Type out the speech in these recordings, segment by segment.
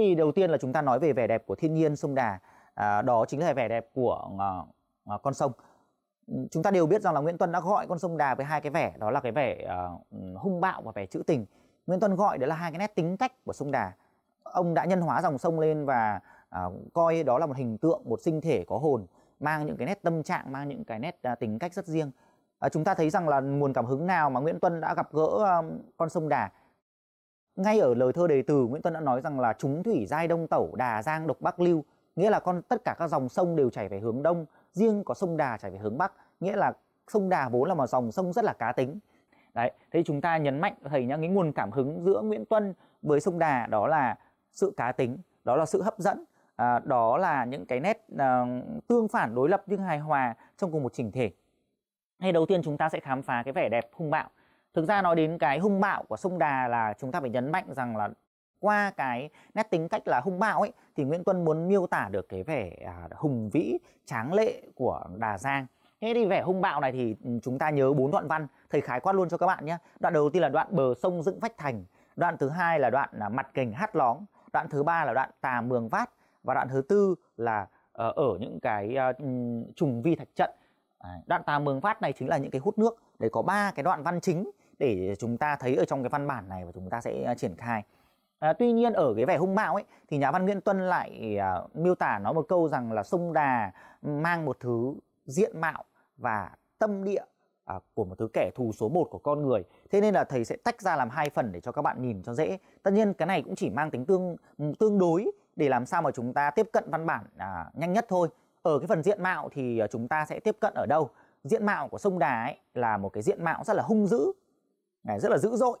thì đầu tiên là chúng ta nói về vẻ đẹp của thiên nhiên sông Đà, à, đó chính là vẻ đẹp của à, à con sông. Ừ, chúng ta đều biết rằng là Nguyễn Tuân đã gọi con sông Đà với hai cái vẻ, đó là cái vẻ à, ừ, hung bạo và vẻ trữ tình. Nguyễn Tuân gọi đấy là hai cái nét tính cách của sông Đà. Ông đã nhân hóa dòng sông lên và à, coi đó là một hình tượng, một sinh thể có hồn, mang những cái nét tâm trạng, mang những cái nét à, tính cách rất riêng. À, chúng ta thấy rằng là nguồn cảm hứng nào mà Nguyễn Tuân đã gặp gỡ à, con sông Đà ngay ở lời thơ đề từ Nguyễn Tuân đã nói rằng là chúng thủy giai đông tẩu đà giang độc bắc lưu nghĩa là con tất cả các dòng sông đều chảy về hướng đông riêng có sông đà chảy về hướng bắc nghĩa là sông đà vốn là một dòng sông rất là cá tính đấy thế chúng ta nhấn mạnh thầy nhá cái nguồn cảm hứng giữa Nguyễn Tuân với sông đà đó là sự cá tính đó là sự hấp dẫn à, đó là những cái nét à, tương phản đối lập nhưng hài hòa trong cùng một chỉnh thể hay đầu tiên chúng ta sẽ khám phá cái vẻ đẹp hung bạo thực ra nói đến cái hung bạo của sông đà là chúng ta phải nhấn mạnh rằng là qua cái nét tính cách là hung bạo ấy thì nguyễn tuân muốn miêu tả được cái vẻ à, hùng vĩ tráng lệ của đà giang thế thì vẻ hung bạo này thì ừ, chúng ta nhớ bốn đoạn văn thầy khái quát luôn cho các bạn nhé đoạn đầu tiên là đoạn bờ sông dựng vách thành đoạn thứ hai là đoạn là mặt kềnh hát lóng đoạn thứ ba là đoạn tà mường vát và đoạn thứ tư là ở, ờ, ở những cái à, ừ, trùng vi thạch trận đoạn tà mường vát này chính là những cái hút nước đấy có ba cái đoạn văn chính để chúng ta thấy ở trong cái văn bản này và chúng ta sẽ à, triển khai à, tuy nhiên ở cái vẻ hung bạo ấy thì nhà văn Nguyễn Tuân lại à, miêu tả nó một câu rằng là sông Đà mang một thứ diện mạo và tâm địa à, của một thứ kẻ thù số 1 của con người thế nên là thầy sẽ tách ra làm hai phần để cho các bạn nhìn cho dễ tất nhiên cái này cũng chỉ mang tính tương tương đối để làm sao mà chúng ta tiếp cận văn bản à, nhanh nhất thôi ở cái phần diện mạo thì à, chúng ta sẽ tiếp cận ở đâu diện mạo của sông đà ấy là một cái diện mạo rất là hung dữ này rất là dữ dội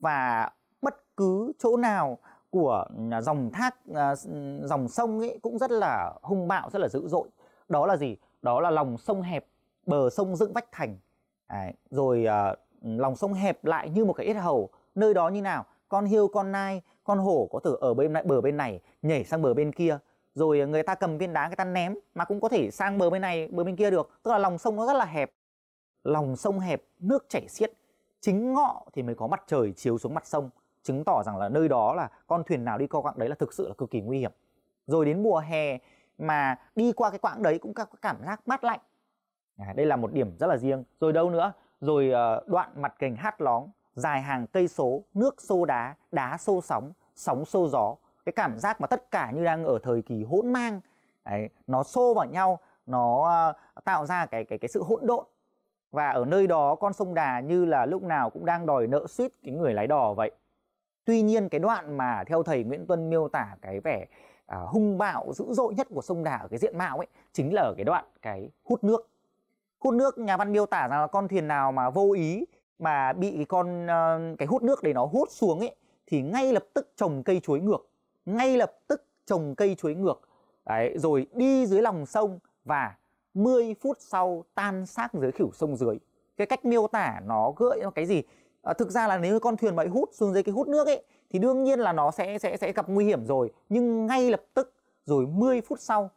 và bất cứ chỗ nào của à, dòng thác à, dòng sông ấy cũng rất là hung bạo rất là dữ dội đó là gì đó là lòng sông hẹp bờ sông dựng vách thành Đấy, rồi à, lòng sông hẹp lại như một cái yết hầu nơi đó như nào con hiêu con nai con hổ có thể ở bên này, bờ bên này nhảy sang bờ bên kia rồi người ta cầm viên đá người ta ném mà cũng có thể sang bờ bên này bờ bên kia được tức là lòng sông nó rất là hẹp lòng sông hẹp nước chảy xiết chính ngọ thì mới có mặt trời chiếu xuống mặt sông chứng tỏ rằng là nơi đó là con thuyền nào đi qua quãng đấy là thực sự là cực kỳ nguy hiểm rồi đến mùa hè mà đi qua cái quãng đấy cũng có cảm giác mát lạnh à, đây là một điểm rất là riêng rồi đâu nữa rồi uh, đoạn mặt cành hát lóng dài hàng cây số nước xô đá đá xô sóng sóng xô gió cái cảm giác mà tất cả như đang ở thời kỳ hỗn mang đấy, nó xô vào nhau nó uh, tạo ra cái cái cái sự hỗn độn và ở nơi đó con sông Đà như là lúc nào cũng đang đòi nợ suýt cái người lái đò vậy. Tuy nhiên cái đoạn mà theo thầy Nguyễn Tuân miêu tả cái vẻ à, hung bạo dữ dội nhất của sông Đà ở cái diện mạo ấy chính là ở cái đoạn cái hút nước. Hút nước nhà văn miêu tả rằng là con thuyền nào mà vô ý mà bị cái con uh, cái hút nước để nó hút xuống ấy thì ngay lập tức trồng cây chuối ngược, ngay lập tức trồng cây chuối ngược. Đấy, rồi đi dưới lòng sông và 10 phút sau tan xác dưới khỉu sông dưới cái cách miêu tả nó gợi nó cái gì à, thực ra là nếu con thuyền bị hút xuống dưới cái hút nước ấy thì đương nhiên là nó sẽ sẽ sẽ gặp nguy hiểm rồi nhưng ngay lập tức rồi 10 phút sau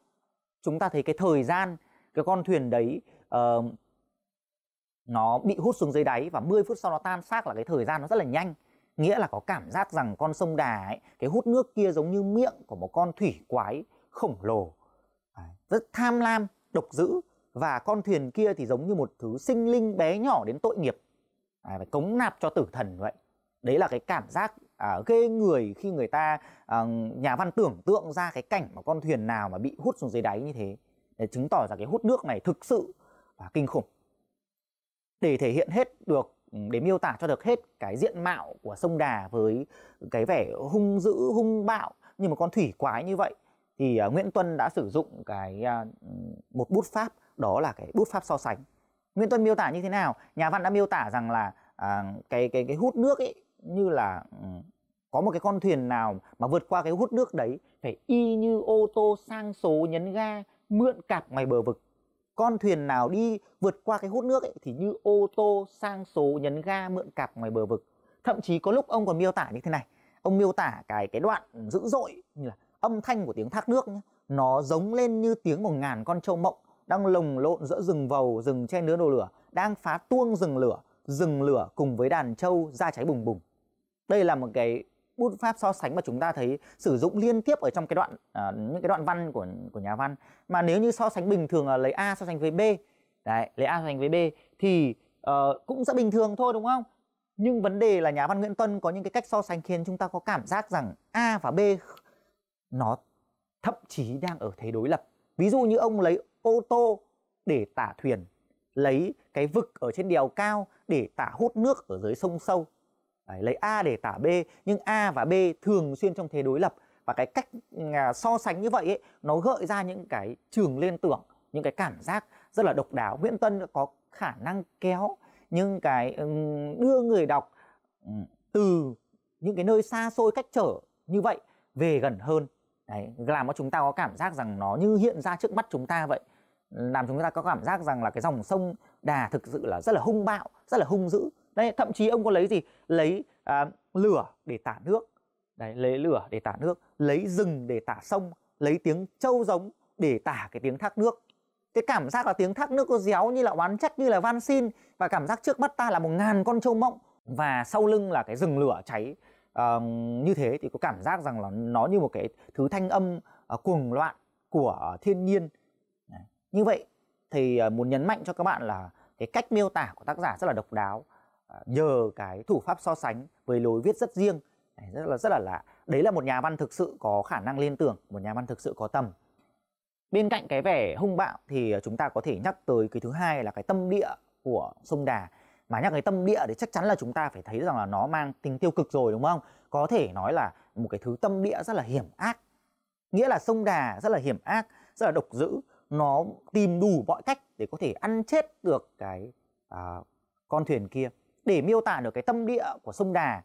chúng ta thấy cái thời gian cái con thuyền đấy uh, nó bị hút xuống dưới đáy và 10 phút sau nó tan xác là cái thời gian nó rất là nhanh nghĩa là có cảm giác rằng con sông đà ấy, cái hút nước kia giống như miệng của một con thủy quái khổng lồ rất tham lam độc dữ và con thuyền kia thì giống như một thứ sinh linh bé nhỏ đến tội nghiệp à, phải cống nạp cho tử thần vậy đấy là cái cảm giác à, ghê người khi người ta à, nhà văn tưởng tượng ra cái cảnh mà con thuyền nào mà bị hút xuống dưới đáy như thế để chứng tỏ rằng cái hút nước này thực sự là kinh khủng để thể hiện hết được ừ, để miêu tả cho được hết cái diện mạo của sông đà với cái vẻ hung dữ hung bạo nhưng mà con thủy quái như vậy thì uh, Nguyễn Tuân đã sử dụng cái uh, một bút pháp đó là cái bút pháp so sánh. Nguyễn Tuân miêu tả như thế nào? Nhà văn đã miêu tả rằng là uh, cái cái cái hút nước ấy như là um, có một cái con thuyền nào mà vượt qua cái hút nước đấy phải y như ô tô sang số nhấn ga mượn cạp ngoài bờ vực con thuyền nào đi vượt qua cái hút nước ấy, thì như ô tô sang số nhấn ga mượn cạp ngoài bờ vực thậm chí có lúc ông còn miêu tả như thế này ông miêu tả cái cái đoạn dữ dội như là âm thanh của tiếng thác nước nhé, nó giống lên như tiếng một ngàn con trâu mộng đang lồng lộn giữa rừng vầu, rừng che nứa đồ lửa, đang phá tuông rừng lửa, rừng lửa cùng với đàn trâu ra cháy bùng bùng. Đây là một cái bút pháp so sánh mà chúng ta thấy sử dụng liên tiếp ở trong cái đoạn à, những cái đoạn văn của của nhà văn. Mà nếu như so sánh bình thường là lấy A so sánh với B, đấy, lấy A so sánh với B thì uh, cũng sẽ bình thường thôi đúng không? Nhưng vấn đề là nhà văn Nguyễn Tuân có những cái cách so sánh khiến chúng ta có cảm giác rằng A và B nó thậm chí đang ở thế đối lập ví dụ như ông lấy ô tô để tả thuyền lấy cái vực ở trên đèo cao để tả hút nước ở dưới sông sâu Đấy, lấy a để tả b nhưng a và b thường xuyên trong thế đối lập và cái cách à, so sánh như vậy ấy, nó gợi ra những cái trường liên tưởng những cái cảm giác rất là độc đáo nguyễn tân có khả năng kéo những cái đưa người đọc từ những cái nơi xa xôi cách trở như vậy về gần hơn Đấy, làm cho chúng ta có cảm giác rằng nó như hiện ra trước mắt chúng ta vậy làm chúng ta có cảm giác rằng là cái dòng sông đà thực sự là rất là hung bạo rất là hung dữ đấy thậm chí ông có lấy gì lấy à, lửa để tả nước đấy lấy lửa để tả nước lấy rừng để tả sông lấy tiếng trâu giống để tả cái tiếng thác nước cái cảm giác là tiếng thác nước có réo như là oán trách như là van xin và cảm giác trước mắt ta là một ngàn con trâu mộng và sau lưng là cái rừng lửa cháy uh, như thế thì có cảm giác rằng là nó như một cái thứ thanh âm uh, cuồng loạn của thiên nhiên Đấy. như vậy thì uh, muốn nhấn mạnh cho các bạn là cái cách miêu tả của tác giả rất là độc đáo uh, nhờ cái thủ pháp so sánh với lối viết rất riêng Đấy, rất là rất là lạ đấy là một nhà văn thực sự có khả năng liên tưởng một nhà văn thực sự có tầm bên cạnh cái vẻ hung bạo thì chúng ta có thể nhắc tới cái thứ hai là cái tâm địa của sông đà mà nhắc cái tâm địa thì chắc chắn là chúng ta phải thấy rằng là nó mang tính tiêu cực rồi đúng không có thể nói là một cái thứ tâm địa rất là hiểm ác nghĩa là sông đà rất là hiểm ác rất là độc dữ nó tìm đủ mọi cách để có thể ăn chết được cái à, con thuyền kia để miêu tả được cái tâm địa của sông đà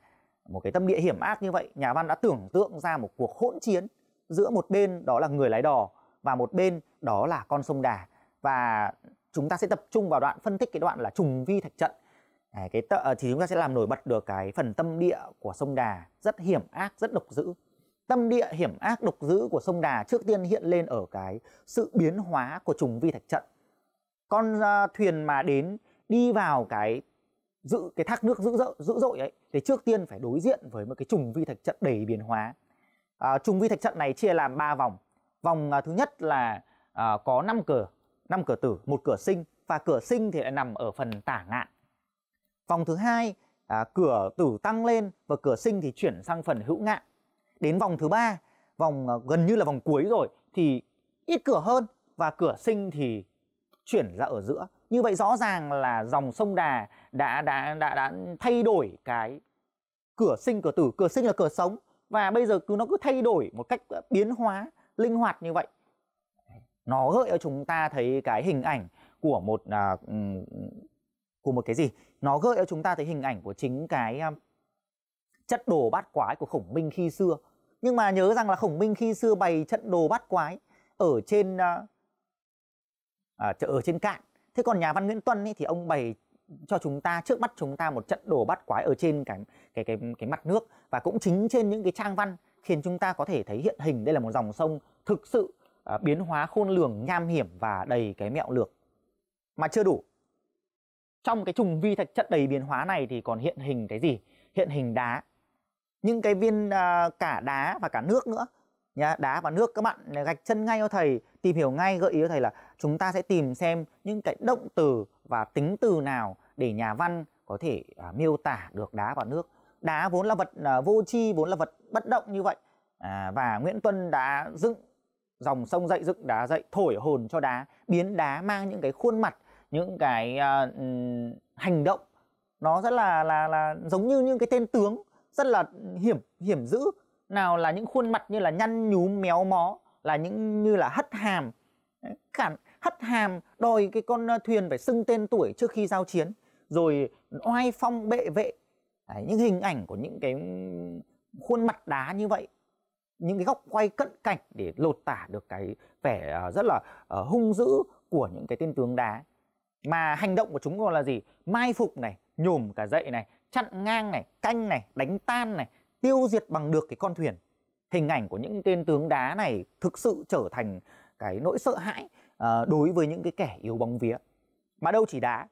một cái tâm địa hiểm ác như vậy nhà văn đã tưởng tượng ra một cuộc hỗn chiến giữa một bên đó là người lái đò và một bên đó là con sông đà và chúng ta sẽ tập trung vào đoạn phân tích cái đoạn là trùng vi thạch trận à, cái tợ, thì chúng ta sẽ làm nổi bật được cái phần tâm địa của sông đà rất hiểm ác rất độc dữ tâm địa hiểm ác độc dữ của sông đà trước tiên hiện lên ở cái sự biến hóa của trùng vi thạch trận con uh, thuyền mà đến đi vào cái giữ cái thác nước dữ dội dữ dội ấy thì trước tiên phải đối diện với một cái trùng vi thạch trận đầy biến hóa à, trùng vi thạch trận này chia làm 3 vòng vòng uh, thứ nhất là uh, có 5 cửa 5 cửa tử một cửa sinh và cửa sinh thì lại nằm ở phần tả ngạn Vòng thứ hai à, cửa tử tăng lên và cửa sinh thì chuyển sang phần hữu ngạn. Đến vòng thứ ba, vòng à, gần như là vòng cuối rồi thì ít cửa hơn và cửa sinh thì chuyển ra ở giữa. Như vậy rõ ràng là dòng sông Đà đã đã đã, đã thay đổi cái cửa sinh cửa tử, cửa sinh là cửa sống và bây giờ cứ nó cứ thay đổi một cách à, biến hóa linh hoạt như vậy. Nó gợi cho chúng ta thấy cái hình ảnh của một à, của một cái gì nó gợi cho chúng ta thấy hình ảnh của chính cái um, chất đồ bát quái của khổng minh khi xưa nhưng mà nhớ rằng là khổng minh khi xưa bày trận đồ bát quái ở trên uh, à, ở trên cạn thế còn nhà văn nguyễn tuân ấy, thì ông bày cho chúng ta trước mắt chúng ta một trận đồ bát quái ở trên cái cái cái cái mặt nước và cũng chính trên những cái trang văn khiến chúng ta có thể thấy hiện hình đây là một dòng sông thực sự à, biến hóa khôn lường nham hiểm và đầy cái mẹo lược mà chưa đủ trong cái trùng vi thạch chất đầy biến hóa này thì còn hiện hình cái gì hiện hình đá những cái viên à, cả đá và cả nước nữa nhá đá và nước các bạn gạch chân ngay cho thầy tìm hiểu ngay gợi ý cho thầy là chúng ta sẽ tìm xem những cái động từ và tính từ nào để nhà văn có thể à, miêu tả được đá và nước đá vốn là vật à, vô tri vốn là vật bất động như vậy à, và nguyễn tuân đã dựng dòng sông dậy dựng đá dậy thổi hồn cho đá biến đá mang những cái khuôn mặt những cái uh, hành động nó rất là là là giống như những cái tên tướng rất là hiểm hiểm dữ nào là những khuôn mặt như là nhăn nhúm méo mó là những như là hất hàm cản hất hàm đòi cái con à, thuyền phải xưng tên tuổi trước khi giao chiến rồi oai phong bệ vệ Đấy, những hình ảnh của những cái khuôn mặt đá như vậy những cái góc quay cận cảnh để lột tả được cái vẻ à, rất là ờ, hung dữ của những cái tên tướng đá mà hành động của chúng còn là gì mai phục này nhổm cả dậy này chặn ngang này canh này đánh tan này tiêu diệt bằng được cái con thuyền hình ảnh của những tên tướng đá này thực sự trở thành cái nỗi sợ hãi à, đối với những cái kẻ yếu bóng vía mà đâu chỉ đá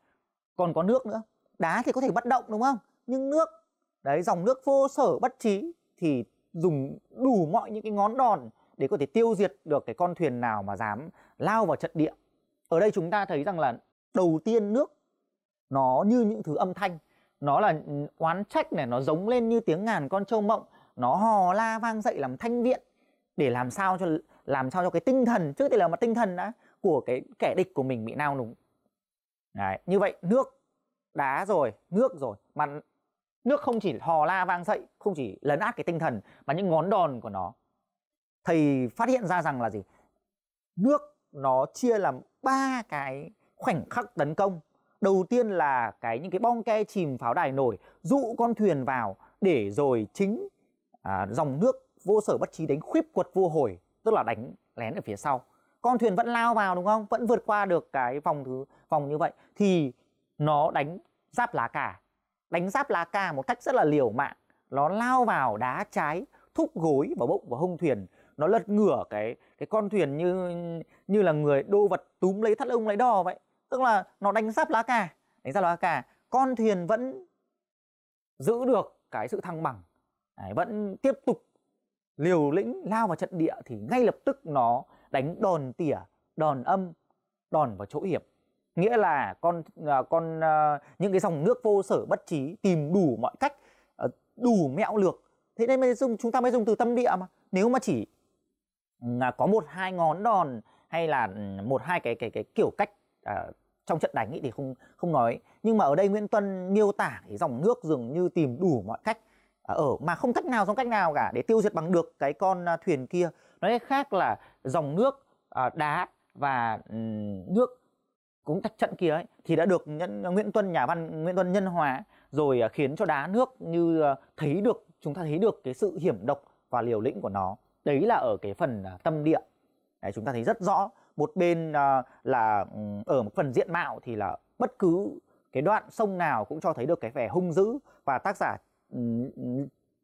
còn có nước nữa đá thì có thể bất động đúng không nhưng nước đấy dòng nước vô sở bất trí thì dùng đủ mọi những cái ngón đòn để có thể tiêu diệt được cái con thuyền nào mà dám lao vào trận địa ở đây chúng ta thấy rằng là đầu tiên nước nó như những thứ âm thanh nó là oán trách này nó giống lên như tiếng ngàn con trâu mộng nó hò la vang dậy làm thanh viện để làm sao cho làm sao cho cái tinh thần trước tiên là mặt tinh thần đã của cái kẻ địch của mình bị nao núng Đấy, như vậy nước đá rồi nước rồi mà nước không chỉ hò la vang dậy không chỉ lấn át cái tinh thần mà những ngón đòn của nó thầy phát hiện ra rằng là gì nước nó chia làm ba cái khoảnh khắc tấn công đầu tiên là cái những cái bong ke chìm pháo đài nổi dụ con thuyền vào để rồi chính à, dòng nước vô sở bất trí đánh khuyết quật vua hồi tức là đánh lén ở phía sau con thuyền vẫn lao vào đúng không vẫn vượt qua được cái vòng thứ vòng như vậy thì nó đánh giáp lá cà đánh giáp lá cà một cách rất là liều mạng nó lao vào đá trái thúc gối vào bụng và hông thuyền nó lật ngửa cái cái con thuyền như như là người đô vật túm lấy thắt lưng lấy đo vậy tức là nó đánh giáp lá cà đánh giáp lá cà con thuyền vẫn giữ được cái sự thăng bằng Đấy, vẫn tiếp tục liều lĩnh lao vào trận địa thì ngay lập tức nó đánh đòn tỉa đòn âm đòn vào chỗ hiểm nghĩa là con à, con à, những cái dòng nước vô sở bất trí tìm đủ mọi cách ờ, đủ mẹo lược thế nên mới dùng chúng ta mới dùng từ tâm địa mà nếu mà chỉ à, có một hai ngón đòn hay là một hai cái cái cái kiểu cách uh, trong trận đánh ấy thì không không nói nhưng mà ở đây Nguyễn Tuân miêu tả cái dòng nước dường như tìm đủ mọi cách à, ở mà không cách nào trong cách nào cả để tiêu diệt bằng được cái con à, thuyền kia nói cách khác là dòng nước à, đá và nước cũng trận kia ấy thì đã được Nguyễn Tuân nhà văn Nguyễn Tuân nhân hóa rồi khiến cho đá nước như thấy được chúng ta thấy được cái sự hiểm độc và liều lĩnh của nó đấy là ở cái phần tâm địa đấy, chúng ta thấy rất rõ một bên uh, là ừ, ở một phần diện mạo thì là bất cứ cái đoạn sông nào cũng cho thấy được cái vẻ hung dữ và tác giả ừ, ừ,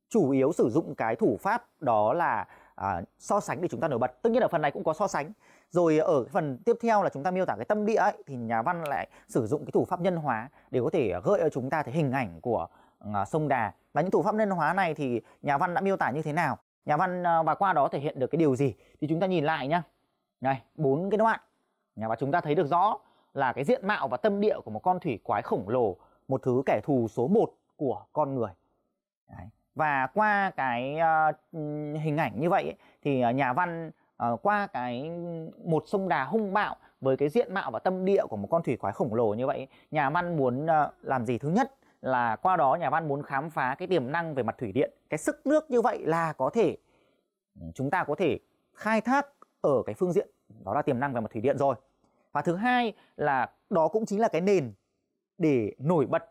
chủ yếu sử dụng cái thủ pháp đó là à, so sánh để chúng ta nổi bật tất nhiên ở phần này cũng có so sánh rồi ở phần tiếp theo là chúng ta miêu tả cái tâm địa ấy thì nhà văn lại sử dụng cái thủ pháp nhân hóa để có thể gợi cho chúng ta thấy hình ảnh của à, sông đà và những thủ pháp nhân hóa này thì nhà văn đã miêu tả như thế nào nhà văn à, và qua đó thể hiện được cái điều gì thì chúng ta nhìn lại nhá đây, bốn cái đoạn. Nhà và chúng ta thấy được rõ là cái diện mạo và tâm địa của một con thủy quái khổng lồ, một thứ kẻ thù số 1 của con người. Đấy. Và qua cái uh, hình ảnh như vậy ấy, thì ờ, nhà văn uh, qua cái một sông đà hung bạo với cái diện mạo và tâm địa của một con thủy quái khổng lồ như vậy, nhà văn muốn uh, làm gì thứ nhất là qua đó nhà văn muốn khám phá cái tiềm năng về mặt thủy điện, cái sức nước như vậy là có thể chúng ta có thể khai thác ở cái phương diện đó là tiềm năng về mặt thủy điện rồi và thứ hai là đó cũng chính là cái nền để nổi bật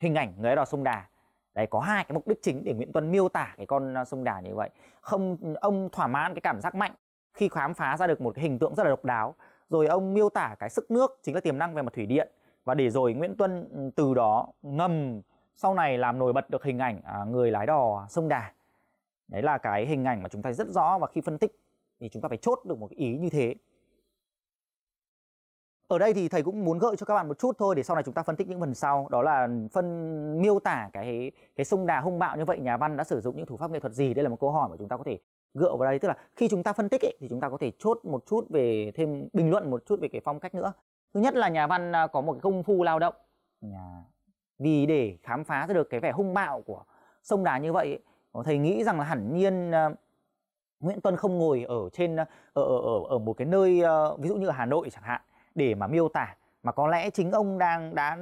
hình ảnh người đò sông đà đấy có hai cái mục đích chính để nguyễn tuân miêu tả cái con à, sông đà như vậy không ông thỏa mãn cái cảm giác mạnh khi khám phá ra được một cái hình tượng rất là độc đáo rồi ông miêu tả cái sức nước chính là tiềm năng về mặt thủy điện và để rồi nguyễn tuân ừ, từ đó ngầm sau này làm nổi bật được hình ảnh à, người lái đò sông đà đấy là cái hình ảnh mà chúng ta rất rõ và khi phân tích thì chúng ta phải chốt được một cái ý như thế ở đây thì thầy cũng muốn gợi cho các bạn một chút thôi để sau này chúng ta phân tích những phần sau đó là phân miêu tả cái cái sông đà hung bạo như vậy nhà văn đã sử dụng những thủ pháp nghệ thuật gì đây là một câu hỏi mà chúng ta có thể gợi vào đây tức là khi chúng ta phân tích ấy, thì chúng ta có thể chốt một chút về thêm bình luận một chút về cái phong cách nữa thứ nhất là nhà văn à, có một cái công phu lao động nhà vì để khám phá ra được cái vẻ hung bạo của sông đà như vậy ấy, thầy nghĩ rằng là hẳn nhiên à, Nguyễn Tuân không ngồi ở trên ờ, ở ở ở, một cái nơi ờ, ví dụ như ở Hà Nội chẳng hạn để mà miêu tả mà có lẽ chính ông đang đã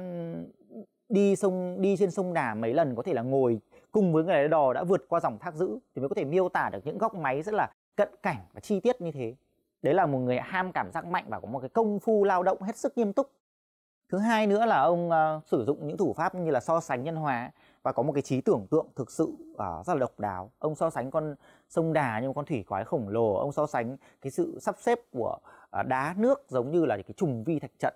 đi sông đi trên sông Đà mấy lần có thể là ngồi cùng với người lái đò đã vượt qua dòng thác dữ thì mới có thể miêu tả được những góc máy rất là cận cảnh và chi tiết như thế. Đấy là một người ham cảm giác mạnh và có một cái công phu lao động hết sức nghiêm túc. Thứ hai nữa là ông uh, sử dụng những thủ pháp như là so sánh nhân hòa và có một cái trí tưởng tượng thực sự uh, rất là độc đáo ông so sánh con sông đà như một con thủy quái khổng lồ ông so sánh cái sự sắp xếp của uh, đá nước giống như là cái trùng vi thạch trận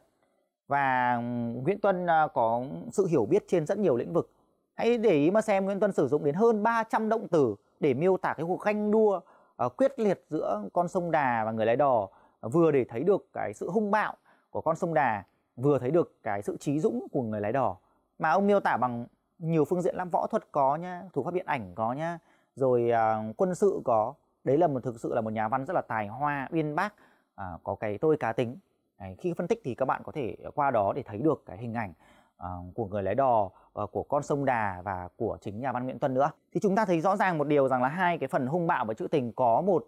và Nguyễn Tuân uh, có sự hiểu biết trên rất nhiều lĩnh vực hãy để ý mà xem Nguyễn Tuân sử dụng đến hơn 300 động từ để miêu tả cái cuộc ganh đua uh, quyết liệt giữa con sông đà và người lái đò vừa để thấy được cái sự hung bạo của con sông đà vừa thấy được cái sự trí dũng của người lái đò mà ông miêu tả bằng nhiều phương diện lắm võ thuật có nhá thủ pháp điện ảnh có nhá rồi uh, quân sự có đấy là một thực sự là một nhà văn rất là tài hoa uyên bác à, có cái tôi cá tính đấy, khi phân tích thì các bạn có thể qua đó để thấy được cái hình ảnh à, của người lái đò à, của con sông đà và của chính nhà văn nguyễn tuân nữa thì chúng ta thấy rõ ràng một điều rằng là hai cái phần hung bạo và trữ tình có một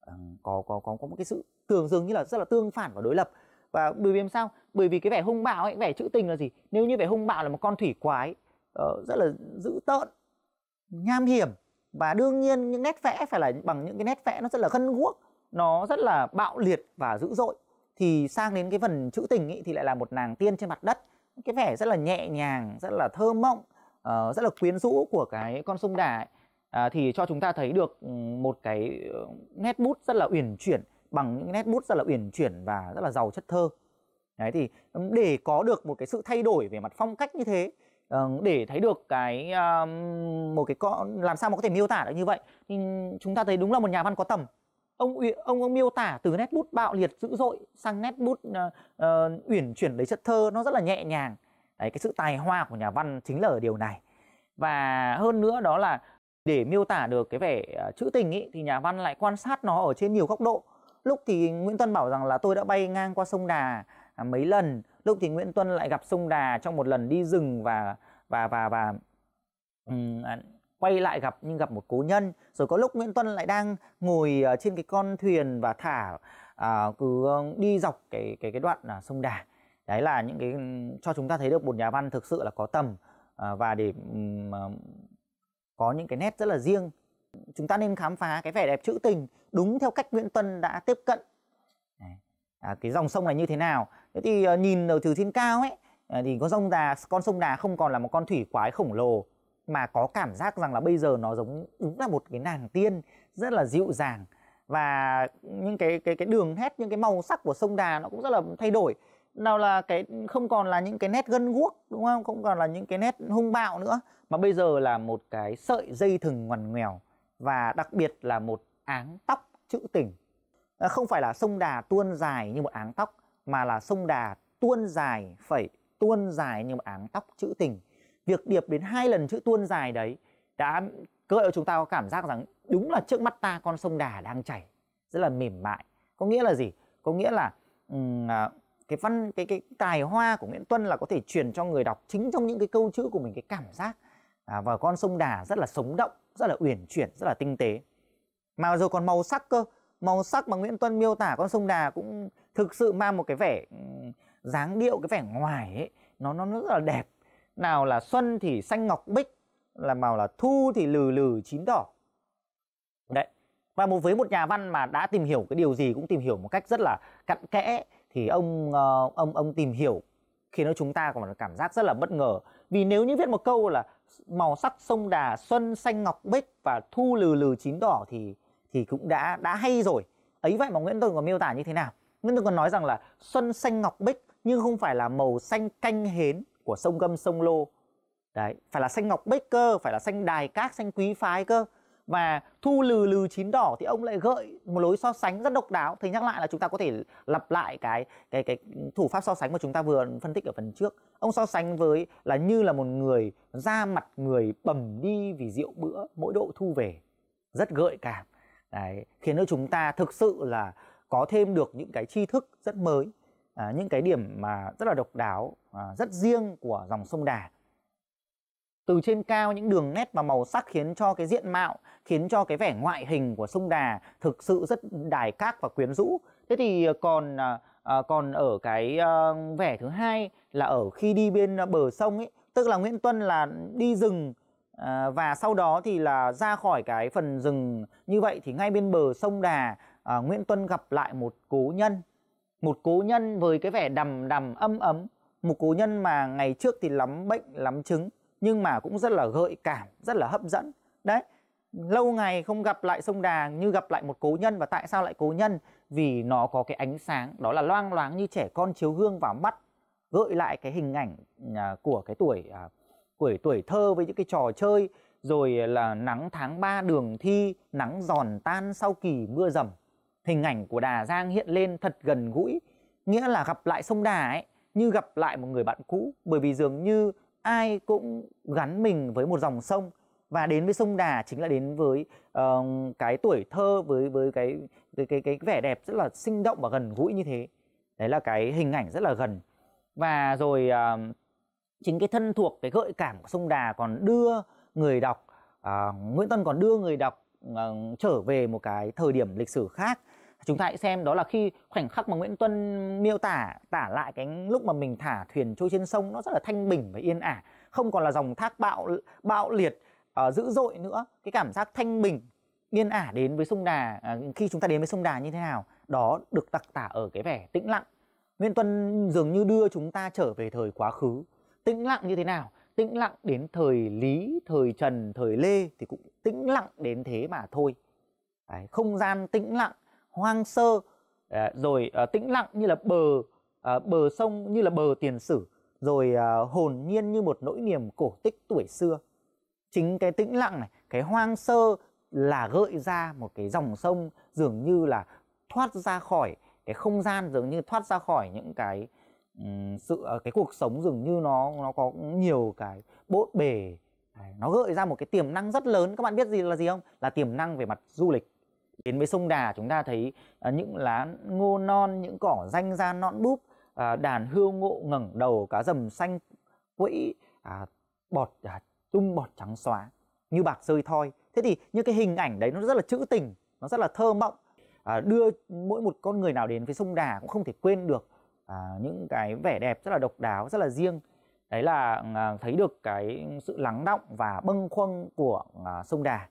à, có có có có một cái sự tưởng dường như là rất là tương phản và đối lập và bởi vì làm sao bởi vì cái vẻ hung bạo ấy vẻ trữ tình là gì nếu như vẻ hung bạo là một con thủy quái Ờ, rất là dữ tợn nham hiểm và đương nhiên những nét vẽ phải là bằng những cái nét vẽ nó rất là gân guốc nó rất là bạo liệt và dữ dội thì sang đến cái phần chữ tình ý, thì lại là một nàng tiên trên mặt đất cái vẻ rất là nhẹ nhàng rất là thơ mộng uh, rất là quyến rũ của cái con sông đà ấy. À, thì cho chúng ta thấy được ừ, một cái ờ, nét bút rất là uyển chuyển bằng những nét bút rất là uyển chuyển và rất là giàu chất thơ đấy thì để có được một cái sự thay đổi về mặt phong cách như thế để thấy được cái một cái con làm sao mà có thể miêu tả được như vậy thì chúng ta thấy đúng là một nhà văn có tầm ông ông ông miêu tả từ nét bút bạo liệt dữ dội sang nét bút uh, uyển chuyển lấy chất thơ nó rất là nhẹ nhàng đấy cái sự tài hoa của nhà văn chính là ở điều này và hơn nữa đó là để miêu tả được cái vẻ uh, trữ tình ý, thì nhà văn lại quan sát nó ở trên nhiều góc độ lúc thì nguyễn tuân bảo rằng là tôi đã bay ngang qua sông đà À, mấy lần lúc thì Nguyễn Tuân lại gặp Sông Đà trong một lần đi rừng và và và và um, quay lại gặp nhưng gặp một cố nhân rồi có lúc Nguyễn Tuân lại đang ngồi trên cái con thuyền và thả uh, cứ ờ, đi dọc cái cái cái đoạn uh, sông Đà đấy là những cái cho chúng ta thấy được một nhà văn thực sự là có tầm uh, và để um, uh, có những cái nét rất là riêng chúng ta nên khám phá cái vẻ đẹp trữ tình đúng theo cách Nguyễn Tuân đã tiếp cận à, cái dòng sông này như thế nào thế thì à, nhìn ở từ trên cao ấy à, thì có sông đà con sông đà không còn là một con thủy quái khổng lồ mà có cảm giác rằng là bây giờ nó giống đúng là một cái nàng tiên rất là dịu dàng và những cái cái cái đường nét những cái màu sắc của sông đà nó cũng rất là thay đổi nào là cái không còn là những cái nét gân guốc đúng không không còn là những cái nét hung bạo nữa mà bây giờ là một cái sợi dây thừng ngoằn ngoèo và đặc biệt là một áng tóc chữ tình Ờ, không phải là sông đà tuôn dài như một áng tóc mà là sông đà tuôn dài phẩy tuôn dài như một áng tóc chữ tình việc điệp đến hai lần chữ tuôn dài đấy đã gợi cho chúng ta có cảm giác rằng đúng là trước mắt ta con sông đà đang chảy rất là mềm mại có nghĩa là gì có nghĩa là um, cái văn cái cái tài hoa của Nguyễn Tuân là có thể truyền cho người đọc chính trong những cái câu chữ của mình cái cảm giác à, và con sông đà rất là sống động rất là uyển chuyển rất là tinh tế mà rồi còn màu sắc cơ màu sắc mà Nguyễn Tuân miêu tả con sông Đà cũng thực sự mang một cái vẻ dáng điệu cái vẻ ngoài ấy nó nó rất là đẹp nào là xuân thì xanh ngọc bích là màu là thu thì lừ lừ chín đỏ đấy và một với một nhà văn mà đã tìm hiểu cái điều gì cũng tìm hiểu một cách rất là cặn kẽ thì ông ờ, ông ông tìm hiểu khiến nó chúng ta còn cảm giác rất là bất ngờ vì nếu như viết một câu là màu sắc sông đà xuân xanh ngọc bích và thu lừ lừ chín đỏ thì thì cũng đã đã hay rồi ấy vậy mà Nguyễn Tuân còn miêu tả như thế nào Nguyễn Tuân còn nói rằng là xuân xanh ngọc bích nhưng không phải là màu xanh canh hến của sông Gâm sông Lô đấy phải là xanh ngọc bích cơ phải là xanh đài cát xanh quý phái cơ và thu lừ lừ chín đỏ thì ông lại gợi một lối so sánh rất độc đáo thì nhắc lại là chúng ta có thể lặp lại cái cái cái thủ pháp so sánh mà chúng ta vừa phân tích ở phần trước ông so sánh với là như là một người da mặt người bầm đi vì rượu bữa mỗi độ thu về rất gợi cảm Đấy, khiến cho chúng ta thực sự là có thêm được những cái tri thức rất mới, à, những cái điểm mà rất là độc đáo, à, rất riêng của dòng sông Đà. Từ trên cao những đường nét và màu sắc khiến cho cái diện mạo, khiến cho cái vẻ ngoại hình của sông Đà thực sự rất đài các và quyến rũ. Thế thì à, còn à, à, còn ở cái à, vẻ thứ hai là ở khi đi bên bờ sông ấy, tức là Nguyễn Tuân là đi rừng Ờ, và sau đó thì là ra khỏi cái phần rừng như vậy thì ngay bên bờ sông Đà à, Nguyễn Tuân gặp lại một cố nhân một cố nhân với cái vẻ đầm đầm âm ấm một cố nhân mà ngày trước thì lắm bệnh lắm chứng nhưng mà cũng rất là gợi cảm rất là hấp dẫn đấy lâu ngày không gặp lại sông Đà như gặp lại một cố nhân và tại sao lại cố nhân vì nó có cái ánh sáng đó là loang loáng như trẻ con chiếu gương vào mắt gợi lại cái hình ảnh à, của cái tuổi à, của tuổi thơ với những cái trò chơi rồi là nắng tháng 3 đường thi, nắng giòn tan sau kỳ mưa dầm. Hình ảnh của Đà Giang hiện lên thật gần gũi, nghĩa là gặp lại sông Đà ấy như gặp lại một người bạn cũ bởi vì dường như ai cũng gắn mình với một dòng sông và đến với sông Đà chính là đến với uh, cái tuổi thơ với với cái cái cái cái vẻ đẹp rất là sinh động và gần gũi như thế. Đấy là cái hình ảnh rất là gần. Và rồi uh, chính cái thân thuộc cái gợi cảm của sông đà còn đưa người đọc à, Nguyễn Tân còn đưa người đọc à, trở về một cái thời điểm lịch sử khác chúng ta hãy xem đó là khi khoảnh khắc mà Nguyễn Tuân miêu tả tả lại cái lúc mà mình thả thuyền trôi trên sông nó rất là thanh bình và yên ả không còn là dòng thác bạo bạo liệt uh, dữ dội nữa cái cảm giác thanh bình yên ả đến với sông Đà uh, khi chúng ta đến với sông Đà như thế nào đó được đặc tả ở cái vẻ tĩnh lặng Nguyễn Tuân dường như đưa chúng ta trở về thời quá khứ tĩnh lặng như thế nào tĩnh lặng đến thời lý thời trần thời lê thì cũng tĩnh lặng đến thế mà thôi Đấy, không gian tĩnh lặng hoang sơ ờ, rồi ờ, tĩnh lặng như là bờ ờ, bờ sông như là bờ tiền sử rồi hồn nhiên như một nỗi niềm cổ tích tuổi xưa chính cái tĩnh lặng này cái hoang sơ là gợi ra một cái dòng sông dường như là thoát ra khỏi cái không gian dường như thoát ra khỏi những cái Ừ, sự ờ, cái cuộc sống dường như nó nó có nhiều cái bộn bề nó gợi ra một cái tiềm năng rất lớn các bạn biết gì là gì không là tiềm năng về mặt du lịch đến với sông đà chúng ta thấy ờ, những lá ngô non những cỏ danh ra nõn búp ờ, đàn hươu ngộ ngẩng đầu cá rầm xanh quẫy à, bọt à, tung bọt trắng xóa như bạc rơi thoi thế thì những cái hình ảnh đấy nó rất là trữ tình nó rất là thơ mộng à, đưa mỗi một con người nào đến với sông đà cũng không thể quên được à, những cái vẻ đẹp rất là độc đáo rất là riêng đấy là à, thấy được cái sự lắng động và bâng khuâng của à, sông đà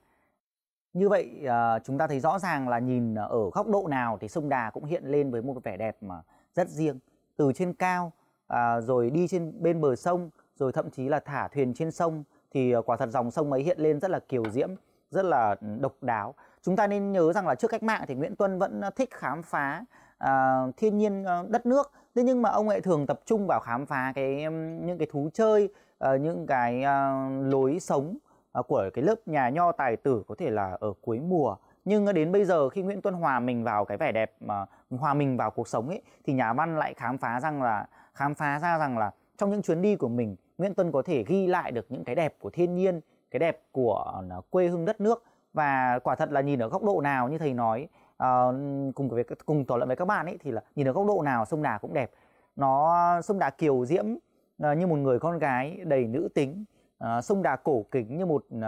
như vậy à, chúng ta thấy rõ ràng là nhìn ở góc độ nào thì sông đà cũng hiện lên với một vẻ đẹp mà rất riêng từ trên cao à, rồi đi trên bên bờ sông rồi thậm chí là thả thuyền trên sông thì à, quả thật dòng sông ấy hiện lên rất là kiều diễm rất là độc đáo chúng ta nên nhớ rằng là trước cách mạng thì Nguyễn Tuân vẫn thích khám phá uh, thiên nhiên ờ, đất nước thế nhưng mà ông lại thường tập trung vào khám phá cái những cái thú chơi uh, những cái uh, lối sống uh, của cái lớp nhà nho tài tử có thể là ở cuối mùa nhưng đến bây giờ khi Nguyễn Tuân hòa mình vào cái vẻ đẹp mà hòa mình vào cuộc sống ấy thì nhà văn lại khám phá rằng là khám phá ra rằng là trong những chuyến đi của mình Nguyễn Tuân có thể ghi lại được những cái đẹp của thiên nhiên cái đẹp của quê hương đất nước và quả thật là nhìn ở góc độ nào như thầy nói uh, cùng với cùng thảo luận với các bạn ấy thì là nhìn ở góc độ nào sông đà cũng đẹp nó sông đà kiều diễm uh, như một người con gái đầy nữ tính uh, sông đà cổ kính như một uh,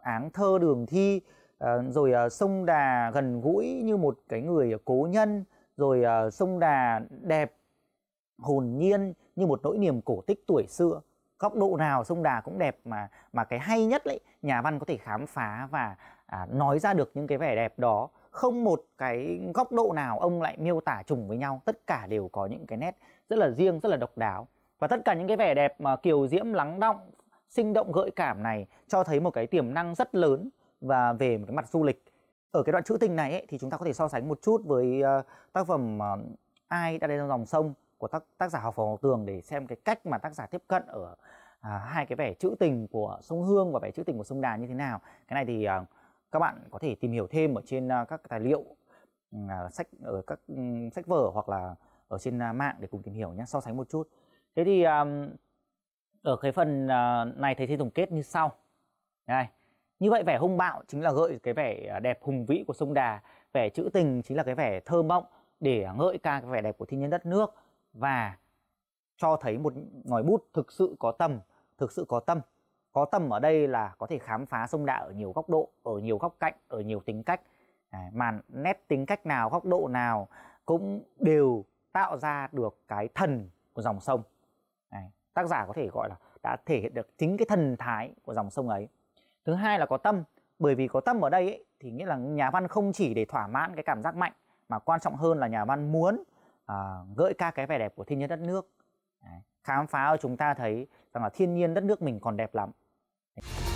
áng thơ đường thi uh, rồi uh, sông đà gần gũi như một cái người cố nhân rồi uh, sông đà đẹp hồn nhiên như một nỗi niềm cổ tích tuổi xưa góc độ nào sông đà cũng đẹp mà mà cái hay nhất đấy nhà văn có thể khám phá và à, nói ra được những cái vẻ đẹp đó không một cái góc độ nào ông lại miêu tả trùng với nhau tất cả đều có những cái nét rất là riêng rất là độc đáo và tất cả những cái vẻ đẹp mà kiều diễm lắng động sinh động gợi cảm này cho thấy một cái tiềm năng rất lớn và về một cái mặt du lịch ở cái đoạn trữ tình này ấy, thì chúng ta có thể so sánh một chút với uh, tác phẩm uh, ai đã đến dòng sông của tác, tác giả học phổ Hồ tường để xem cái cách mà tác giả tiếp cận ở uh, hai cái vẻ trữ tình của sông hương và vẻ trữ tình của sông đà như thế nào cái này thì uh, các bạn có thể tìm hiểu thêm ở trên à, các tài liệu à, sách ở các sách vở hoặc là ở trên à, mạng để cùng tìm hiểu nhé so sánh một chút thế thì ở cái phần này thầy sẽ tổng kết như sau này như vậy vẻ hung bạo chính là gợi cái vẻ đẹp hùng vĩ của sông Đà vẻ trữ tình chính là cái vẻ thơ mộng để ngợi ca cái vẻ đẹp của thiên nhiên đất nước và cho thấy một ngòi bút thực sự có tầm thực sự có tâm có tầm ở đây là có thể khám phá sông đạo ở nhiều góc độ ở nhiều góc cạnh ở nhiều tính cách à, mà nét tính cách nào góc độ nào cũng đều tạo ra được cái thần của dòng sông tác giả có thể gọi là đã thể hiện được chính cái thần thái của dòng sông ấy thứ hai là có tâm bởi vì có tâm ở đây ấy, thì nghĩa là nhà văn không chỉ để thỏa mãn cái cảm giác mạnh mà quan trọng hơn là nhà văn muốn à, gợi ca cái vẻ đẹp của thiên nhiên đất nước à, khám phá ở chúng ta thấy rằng là thiên nhiên đất nước mình còn đẹp lắm Thank you.